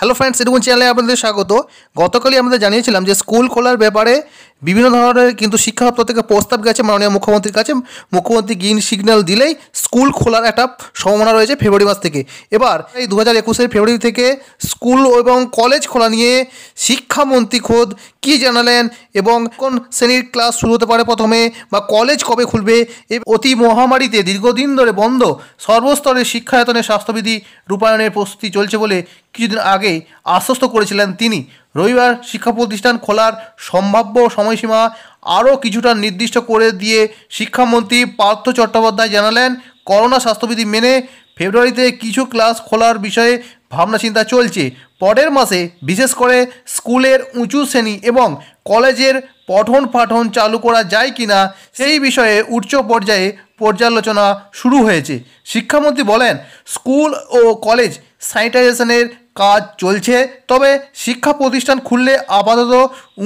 hello friends এরকম চ্যানেলে আপনাদের স্বাগত গতকালই আমাদের জানিয়েছিলাম যে স্কুল খোলার ব্যাপারে বিভিন্ন ধরনের কিন্তু শিক্ষা দপ্তর থেকে প্রস্তাব গেছে মাননীয় মুখ্যমন্ত্রীর কাছে মুখ্যমন্ত্রী গ্রিন সিগন্যাল দিলেই স্কুল খোলার একটা সম্ভাবনা রয়েছে ফেব্রুয়ারি মাস থেকে এবার এই দু হাজার একুশের ফেব্রুয়ারি থেকে স্কুল এবং কলেজ খোলা নিয়ে শিক্ষামন্ত্রী খোদ কি জানালেন এবং কোন শ্রেণীর ক্লাস শুরু হতে পারে প্রথমে বা কলেজ কবে খুলবে এই অতি মহামারীতে দীর্ঘদিন ধরে বন্ধ সর্বস্তরের শিক্ষায়তনের স্বাস্থ্যবিধি রূপায়ণের প্রস্তুতি চলছে বলে কিছুদিন আগে আশ্বস্ত করেছিলেন তিনি রবিবার শিক্ষা প্রতিষ্ঠান খোলার সম্ভাব্য সময়সীমা আরও কিছুটা নির্দিষ্ট করে দিয়ে শিক্ষামন্ত্রী পার্থ চট্টোপাধ্যায় জানালেন করোনা স্বাস্থ্যবিধি মেনে ফেব্রুয়ারিতে কিছু ক্লাস খোলার বিষয়ে ভাবনা চিন্তা চলছে পরের মাসে বিশেষ করে স্কুলের উঁচু শ্রেণী এবং কলেজের পঠন পাঠন চালু করা যায় কি না সেই বিষয়ে উচ্চ পর্যায়ে পর্যালোচনা শুরু হয়েছে শিক্ষামন্ত্রী বলেন স্কুল ও কলেজ স্যানিটাইজেশনের কাজ চলছে তবে শিক্ষা প্রতিষ্ঠান খুললে আপাতত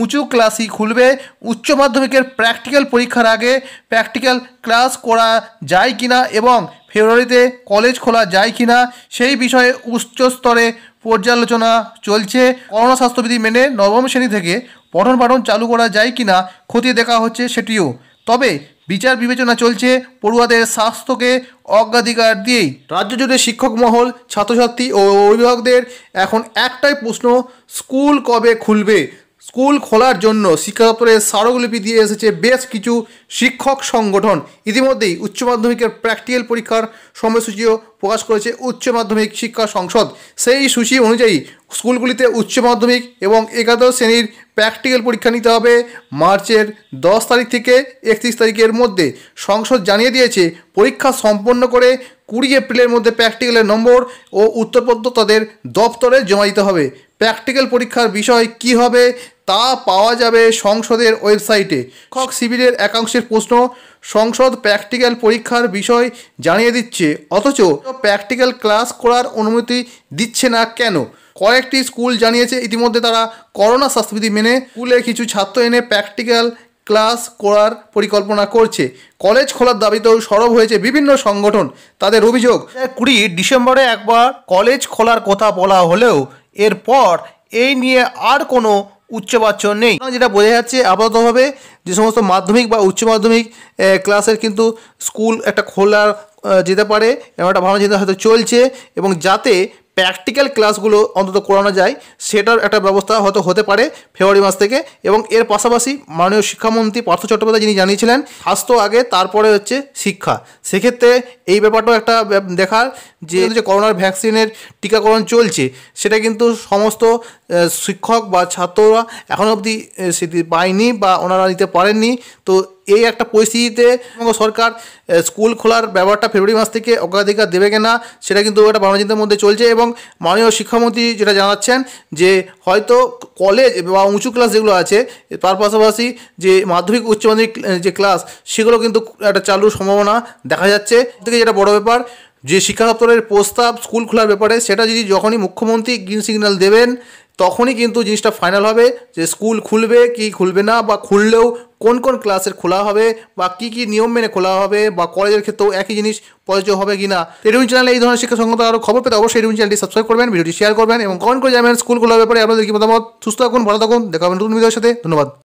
উঁচু ক্লাসই খুলবে উচ্চ মাধ্যমিকের প্র্যাকটিক্যাল পরীক্ষার আগে প্র্যাকটিক্যাল ক্লাস করা যায় কিনা এবং ফেব্রুয়ারিতে কলেজ খোলা যায় কিনা সেই বিষয়ে উচ্চ স্তরে পর্যালোচনা চলছে করোনা স্বাস্থ্যবিধি মেনে নবম শ্রেণী থেকে পঠন পাঠন চালু করা যায় কি না খতিয়ে দেখা হচ্ছে সেটিও তবে বিচার বিবেচনা চলছে পড়ুয়াদের স্বাস্থ্যকে অগ্রাধিকার দিয়েই রাজ্য জুড়ে শিক্ষক মহল ছাত্রছাত্রী ও অভিভাবকদের এখন একটাই প্রশ্ন স্কুল কবে খুলবে স্কুল খোলার জন্য শিক্ষা দপ্তরের স্মারকলিপি দিয়ে এসেছে বেশ কিছু শিক্ষক সংগঠন ইতিমধ্যেই উচ্চ মাধ্যমিকের প্র্যাকটিক্যাল পরীক্ষার সময়সূচিও প্রকাশ করেছে উচ্চ মাধ্যমিক শিক্ষা সংসদ সেই সূচি অনুযায়ী স্কুলগুলিতে উচ্চ মাধ্যমিক এবং একাদশ শ্রেণীর প্র্যাকটিক্যাল পরীক্ষা নিতে হবে মার্চের দশ তারিখ থেকে একত্রিশ তারিখের মধ্যে সংসদ জানিয়ে দিয়েছে পরীক্ষা সম্পন্ন করে কুড়ি এপ্রিলের মধ্যে প্র্যাকটিক্যালের নম্বর ও উত্তরপত্র তাদের দপ্তরে জমা দিতে হবে প্র্যাকটিক্যাল পরীক্ষার বিষয় কি হবে তা পাওয়া যাবে সংসদের ওয়েবসাইটে শিবিরের একাংশের প্রশ্ন সংসদ প্র্যাকটিক্যাল পরীক্ষার বিষয় জানিয়ে দিচ্ছে অথচ প্র্যাকটিক্যাল ক্লাস করার অনুমতি দিচ্ছে না কেন কয়েকটি স্কুল জানিয়েছে ইতিমধ্যে তারা করোনা স্বাস্থ্যবিধি মেনে স্কুলে কিছু ছাত্র এনে প্র্যাকটিক্যাল ক্লাস করার পরিকল্পনা করছে কলেজ খোলার দাবিতেও সরব হয়েছে বিভিন্ন সংগঠন তাদের অভিযোগ কুড়ি ডিসেম্বরে একবার কলেজ খোলার কথা বলা হলেও এরপর এই নিয়ে আর কোনো উচ্চ বাচ্চ নেই যেটা বোঝা যাচ্ছে আপাততভাবে যে সমস্ত মাধ্যমিক বা উচ্চ মাধ্যমিক ক্লাসের কিন্তু স্কুল একটা খোলা যেতে পারে এবং একটা ভাবনা চিন্তা হয়তো চলছে এবং যাতে প্র্যাকটিক্যাল ক্লাসগুলো অন্তত করানো যায় সেটার একটা ব্যবস্থা হয়তো হতে পারে ফেব্রুয়ারি মাস থেকে এবং এর পাশাপাশি মাননীয় শিক্ষামন্ত্রী পার্থ চট্টোপাধ্যায় যিনি জানিয়েছিলেন স্বাস্থ্য আগে তারপরে হচ্ছে শিক্ষা সেক্ষেত্রে এই ব্যাপারটাও একটা দেখার যে যে করোনার ভ্যাকসিনের টিকাকরণ চলছে সেটা কিন্তু সমস্ত শিক্ষক বা ছাত্ররা এখনও অবধি পায়নি বা ওনারা নিতে পারেননি তো এই একটা পরিস্থিতিতে সরকার স্কুল খোলার ব্যাপারটা ফেব্রুয়ারি মাস থেকে অগ্রাধিকার দেবে কিনা সেটা কিন্তু একটা ভাবনাচিন্তার মধ্যে চলছে এবং মাননীয় শিক্ষামন্ত্রী যেটা জানাচ্ছেন যে হয়তো কলেজ বা উঁচু ক্লাস যেগুলো আছে তার পাশাপাশি যে মাধ্যমিক উচ্চ মাধ্যমিক যে ক্লাস সেগুলো কিন্তু একটা চালুর সম্ভাবনা দেখা যাচ্ছে থেকে যেটা বড় ব্যাপার যে শিক্ষা দপ্তরের প্রস্তাব স্কুল খোলার ব্যাপারে সেটা যদি যখনই মুখ্যমন্ত্রী গ্রিন সিগন্যাল দেবেন তখনই কিন্তু জিনিসটা ফাইনাল হবে যে স্কুল খুলবে কি খুলবে না বা খুললেও কোন কোন ক্লাসের খোলা হবে বা কি কি নিয়ম মেনে খোলা হবে বা কলেজের ক্ষেত্রেও একই জিনিস প্রযোজ্য হবে কি না এরুম চ্যানেলে এই ধরনের শিক্ষা সংক্রান্ত আরও খবর পেতে অবশ্যই এরুম চ্যানেলটি সাবস্ক্রাইব করবেন ভিডিওটি শেয়ার করবেন এবং কমেন্ট করে যাবেন স্কুল খোলার ব্যাপারে আপনাদের কি মতামত সুস্থ থাকুন ভালো থাকুন দেখা হবে নতুন ভিডিওর সাথে ধন্যবাদ